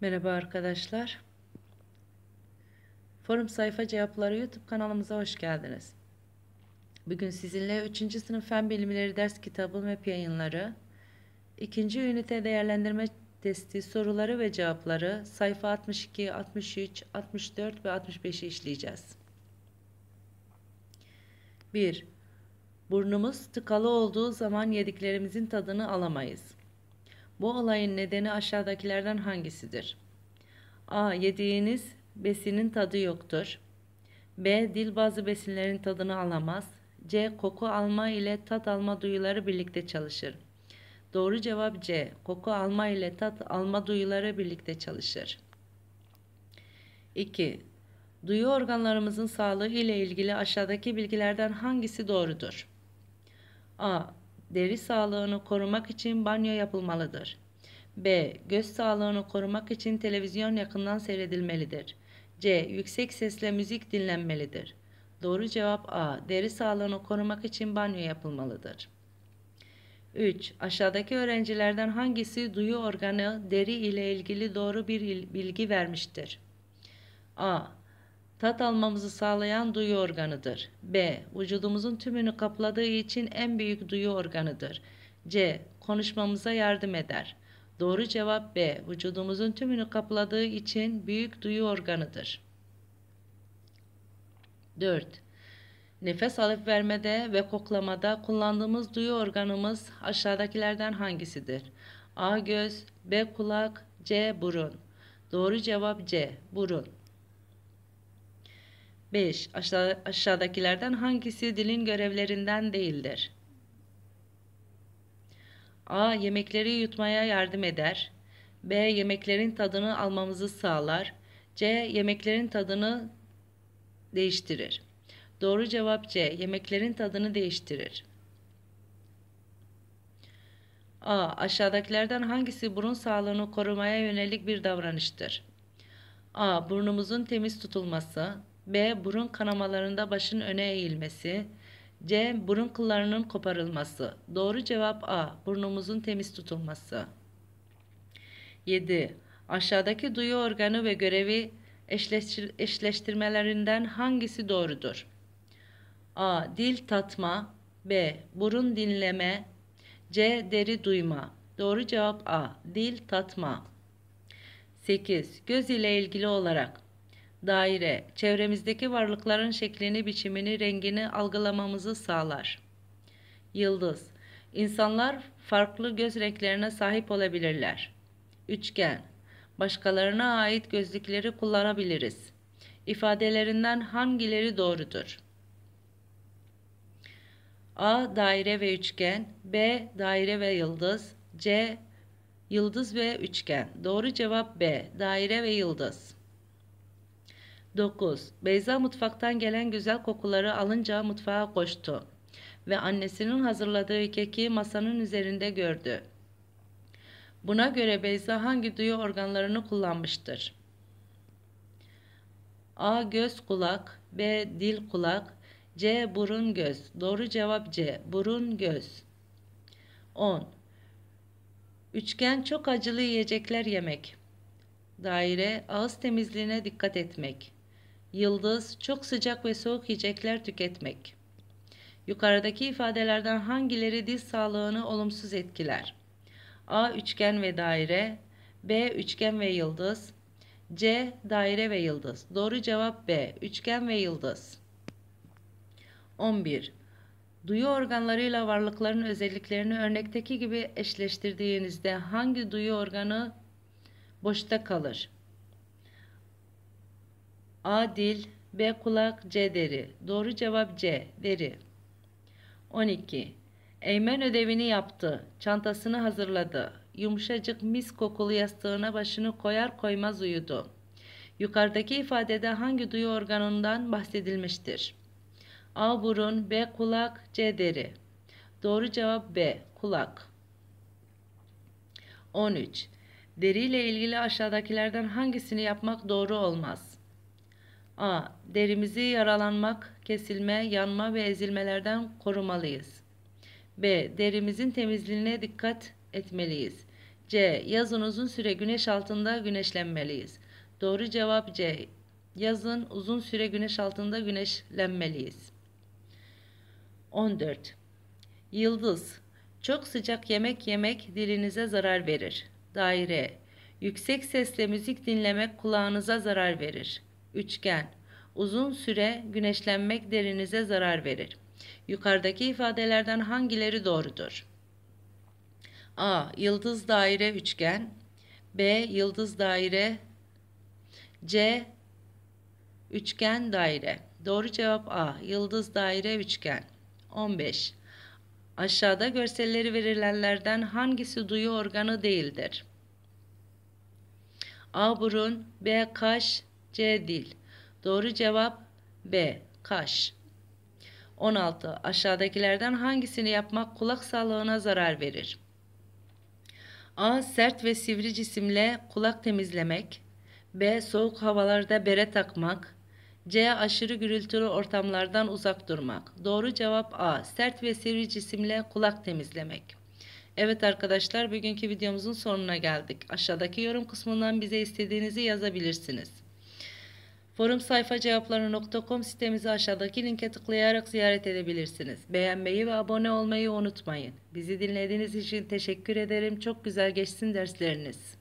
Merhaba arkadaşlar. Forum Sayfa Cevapları YouTube kanalımıza hoş geldiniz. Bugün sizinle 3. sınıf Fen Bilimleri ders kitabı MEP yayınları, 2. ünite değerlendirme testi soruları ve cevapları sayfa 62, 63, 64 ve 65'i işleyeceğiz. 1. Burnumuz tıkalı olduğu zaman yediklerimizin tadını alamayız. Bu olayın nedeni aşağıdakilerden hangisidir? A. Yediğiniz besinin tadı yoktur. B. Dil bazı besinlerin tadını alamaz. C. Koku alma ile tat alma duyuları birlikte çalışır. Doğru cevap C. Koku alma ile tat alma duyuları birlikte çalışır. 2. Duyu organlarımızın sağlığı ile ilgili aşağıdaki bilgilerden hangisi doğrudur? A. Deri sağlığını korumak için banyo yapılmalıdır. B. Göz sağlığını korumak için televizyon yakından seyredilmelidir. C. Yüksek sesle müzik dinlenmelidir. Doğru cevap A. Deri sağlığını korumak için banyo yapılmalıdır. 3. Aşağıdaki öğrencilerden hangisi duyu organı deri ile ilgili doğru bir bilgi vermiştir? A. Tat almamızı sağlayan duyu organıdır. B. Vücudumuzun tümünü kapladığı için en büyük duyu organıdır. C. Konuşmamıza yardım eder. Doğru cevap B. Vücudumuzun tümünü kapladığı için büyük duyu organıdır. 4. Nefes alıp vermede ve koklamada kullandığımız duyu organımız aşağıdakilerden hangisidir? A. Göz B. Kulak C. Burun Doğru cevap C. Burun 5. Aşağı, aşağıdakilerden hangisi dilin görevlerinden değildir? A. Yemekleri yutmaya yardım eder. B. Yemeklerin tadını almamızı sağlar. C. Yemeklerin tadını değiştirir. Doğru cevap C. Yemeklerin tadını değiştirir. A. Aşağıdakilerden hangisi burun sağlığını korumaya yönelik bir davranıştır? A. Burnumuzun temiz tutulması. B. Burun kanamalarında başın öne eğilmesi. C. Burun kıllarının koparılması. Doğru cevap A. Burnumuzun temiz tutulması. 7. Aşağıdaki duyu organı ve görevi eşleştirmelerinden hangisi doğrudur? A. Dil tatma. B. Burun dinleme. C. Deri duyma. Doğru cevap A. Dil tatma. 8. Göz ile ilgili olarak daire, çevremizdeki varlıkların şeklini, biçimini, rengini algılamamızı sağlar. Yıldız, insanlar farklı göz renklerine sahip olabilirler. Üçgen, başkalarına ait gözlükleri kullanabiliriz. İfadelerinden hangileri doğrudur? A. Daire ve üçgen B. Daire ve yıldız C. Yıldız ve üçgen. Doğru cevap B. Daire ve yıldız. 9. Beyza mutfaktan gelen güzel kokuları alınca mutfağa koştu ve annesinin hazırladığı keki masanın üzerinde gördü. Buna göre Beyza hangi duyu organlarını kullanmıştır? A. Göz kulak B. Dil kulak C. Burun göz Doğru cevap C. Burun göz 10. Üçgen çok acılı yiyecekler yemek. Daire ağız temizliğine dikkat etmek yıldız, çok sıcak ve soğuk yiyecekler tüketmek. Yukarıdaki ifadelerden hangileri diş sağlığını olumsuz etkiler? A. Üçgen ve daire B. Üçgen ve yıldız C. Daire ve yıldız Doğru cevap B. Üçgen ve yıldız 11. Duyu organlarıyla varlıkların özelliklerini örnekteki gibi eşleştirdiğinizde hangi duyu organı boşta kalır? A. Dil B. Kulak C. Deri Doğru cevap C. Deri 12. Eymen ödevini yaptı. Çantasını hazırladı. Yumuşacık mis kokulu yastığına başını koyar koymaz uyudu. Yukarıdaki ifadede hangi duyu organından bahsedilmiştir? A. Burun B. Kulak C. Deri Doğru cevap B. Kulak 13. Deri ile ilgili aşağıdakilerden hangisini yapmak doğru olmaz? A. Derimizi yaralanmak, kesilme, yanma ve ezilmelerden korumalıyız. B. Derimizin temizliğine dikkat etmeliyiz. C. Yazın uzun süre güneş altında güneşlenmeliyiz. Doğru cevap C. Yazın uzun süre güneş altında güneşlenmeliyiz. 14. Yıldız. Çok sıcak yemek yemek dilinize zarar verir. Daire. Yüksek sesle müzik dinlemek kulağınıza zarar verir. Üçgen. Uzun süre güneşlenmek derinize zarar verir. Yukarıdaki ifadelerden hangileri doğrudur? A. Yıldız daire üçgen. B. Yıldız daire. C. Üçgen daire. Doğru cevap A. Yıldız daire üçgen. 15. Aşağıda görselleri verilenlerden hangisi duyu organı değildir? A burun, B kaş, C. Dil. Doğru cevap B. Kaş. 16. Aşağıdakilerden hangisini yapmak kulak sağlığına zarar verir? A. Sert ve sivri cisimle kulak temizlemek. B. Soğuk havalarda bere takmak. C. Aşırı gürültülü ortamlardan uzak durmak. Doğru cevap A. Sert ve sivri cisimle kulak temizlemek. Evet arkadaşlar bugünkü videomuzun sonuna geldik. Aşağıdaki yorum kısmından bize istediğinizi yazabilirsiniz. Forum sayfa cevapları.com sitemizi aşağıdaki linke tıklayarak ziyaret edebilirsiniz. Beğenmeyi ve abone olmayı unutmayın. Bizi dinlediğiniz için teşekkür ederim. Çok güzel geçsin dersleriniz.